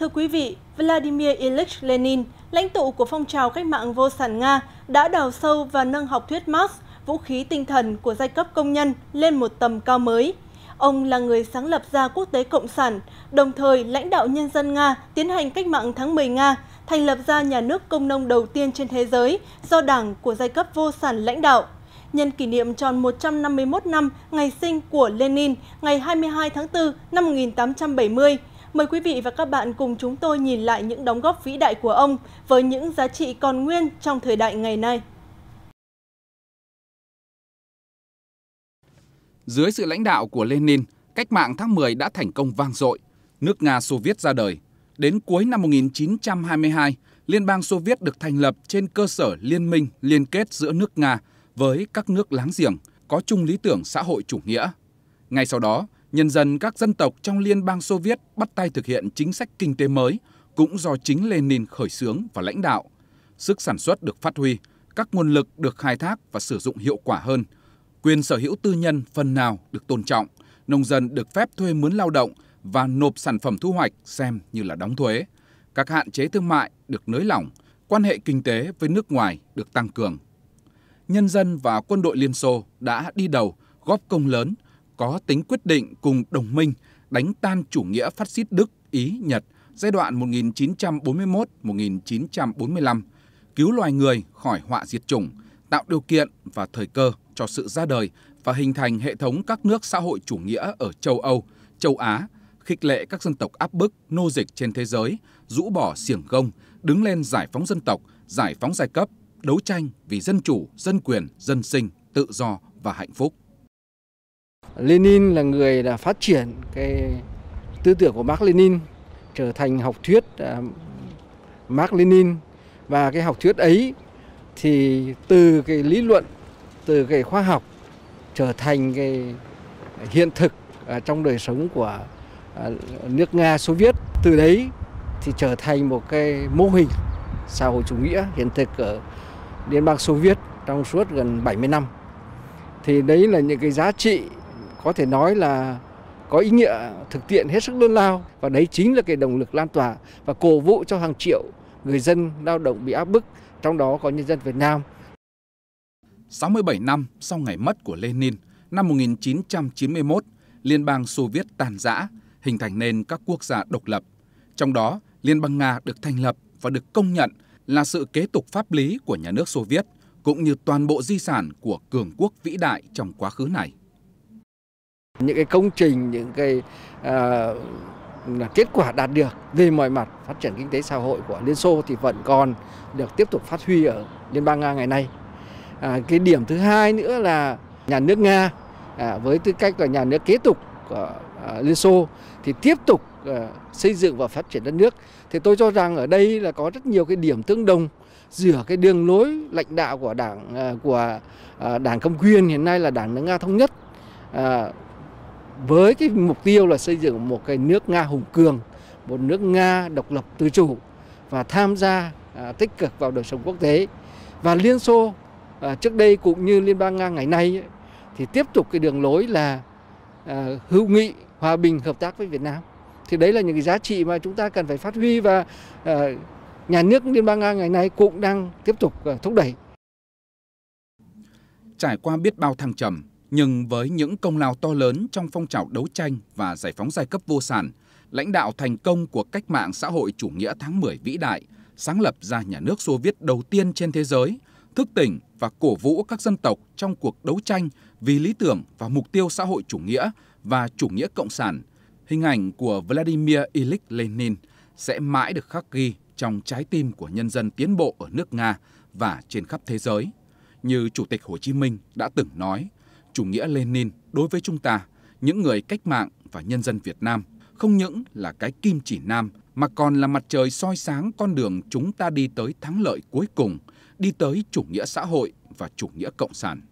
Thưa quý vị, Vladimir Ilyich Lenin, lãnh tụ của phong trào cách mạng vô sản Nga, đã đào sâu và nâng học thuyết Marx, vũ khí tinh thần của giai cấp công nhân lên một tầm cao mới. Ông là người sáng lập ra quốc tế Cộng sản, đồng thời lãnh đạo nhân dân Nga tiến hành cách mạng tháng 10 Nga, thành lập ra nhà nước công nông đầu tiên trên thế giới do đảng của giai cấp vô sản lãnh đạo. Nhân kỷ niệm tròn 151 năm ngày sinh của Lenin ngày 22 tháng 4 năm 1870, Mời quý vị và các bạn cùng chúng tôi nhìn lại những đóng góp vĩ đại của ông với những giá trị còn nguyên trong thời đại ngày nay. Dưới sự lãnh đạo của Lenin, cách mạng tháng 10 đã thành công vang dội. Nước Nga Xô Viết ra đời. Đến cuối năm 1922, Liên bang Xô Viết được thành lập trên cơ sở liên minh liên kết giữa nước Nga với các nước láng giềng, có chung lý tưởng xã hội chủ nghĩa. Ngay sau đó, Nhân dân các dân tộc trong Liên bang Xô Viết bắt tay thực hiện chính sách kinh tế mới cũng do chính Lenin khởi xướng và lãnh đạo. Sức sản xuất được phát huy, các nguồn lực được khai thác và sử dụng hiệu quả hơn. Quyền sở hữu tư nhân phần nào được tôn trọng, nông dân được phép thuê mướn lao động và nộp sản phẩm thu hoạch xem như là đóng thuế. Các hạn chế thương mại được nới lỏng, quan hệ kinh tế với nước ngoài được tăng cường. Nhân dân và quân đội Liên Xô đã đi đầu, góp công lớn – có tính quyết định cùng đồng minh đánh tan chủ nghĩa phát xít Đức, Ý, Nhật giai đoạn 1941-1945, cứu loài người khỏi họa diệt chủng, tạo điều kiện và thời cơ cho sự ra đời và hình thành hệ thống các nước xã hội chủ nghĩa ở châu Âu, châu Á, khích lệ các dân tộc áp bức, nô dịch trên thế giới, rũ bỏ xiềng gông, đứng lên giải phóng dân tộc, giải phóng giai cấp, đấu tranh vì dân chủ, dân quyền, dân sinh, tự do và hạnh phúc. Lenin là người đã phát triển cái tư tưởng của Mark Lenin trở thành học thuyết à, Mark Lenin và cái học thuyết ấy thì từ cái lý luận từ cái khoa học trở thành cái hiện thực à, trong đời sống của à, nước Nga Xô Viết từ đấy thì trở thành một cái mô hình xã hội chủ nghĩa hiện thực ở Liên bang Xô Viết trong suốt gần 70 năm. Thì đấy là những cái giá trị có thể nói là có ý nghĩa thực tiện hết sức lớn lao và đấy chính là cái động lực lan tỏa và cổ vũ cho hàng triệu người dân lao động bị áp bức, trong đó có nhân dân Việt Nam. 67 năm sau ngày mất của Lenin, năm 1991, Liên bang Xô Viết tàn rã, hình thành nên các quốc gia độc lập. Trong đó, Liên bang Nga được thành lập và được công nhận là sự kế tục pháp lý của nhà nước Xô Viết, cũng như toàn bộ di sản của cường quốc vĩ đại trong quá khứ này những cái công trình những cái uh, kết quả đạt được về mọi mặt phát triển kinh tế xã hội của Liên Xô thì vẫn còn được tiếp tục phát huy ở Liên bang Nga ngày nay. À, cái điểm thứ hai nữa là nhà nước Nga à, với tư cách là nhà nước kế tục của à, Liên Xô thì tiếp tục à, xây dựng và phát triển đất nước. Thì tôi cho rằng ở đây là có rất nhiều cái điểm tương đồng giữa cái đường lối lãnh đạo của đảng à, của à, đảng cầm quyền hiện nay là đảng nước Nga thống nhất à, với cái mục tiêu là xây dựng một cái nước Nga hùng cường, một nước Nga độc lập tự chủ và tham gia à, tích cực vào đời sống quốc tế. Và Liên Xô à, trước đây cũng như Liên bang Nga ngày nay ấy, thì tiếp tục cái đường lối là à, hữu nghị, hòa bình, hợp tác với Việt Nam. Thì đấy là những cái giá trị mà chúng ta cần phải phát huy và à, nhà nước Liên bang Nga ngày nay cũng đang tiếp tục à, thúc đẩy. Trải qua biết bao thăng trầm, nhưng với những công lao to lớn trong phong trào đấu tranh và giải phóng giai cấp vô sản, lãnh đạo thành công của cách mạng xã hội chủ nghĩa tháng 10 vĩ đại, sáng lập ra nhà nước Xô Viết đầu tiên trên thế giới, thức tỉnh và cổ vũ các dân tộc trong cuộc đấu tranh vì lý tưởng và mục tiêu xã hội chủ nghĩa và chủ nghĩa cộng sản, hình ảnh của Vladimir Ilyich Lenin sẽ mãi được khắc ghi trong trái tim của nhân dân tiến bộ ở nước Nga và trên khắp thế giới. Như Chủ tịch Hồ Chí Minh đã từng nói, chủ nghĩa Lenin đối với chúng ta, những người cách mạng và nhân dân Việt Nam không những là cái kim chỉ nam mà còn là mặt trời soi sáng con đường chúng ta đi tới thắng lợi cuối cùng, đi tới chủ nghĩa xã hội và chủ nghĩa cộng sản.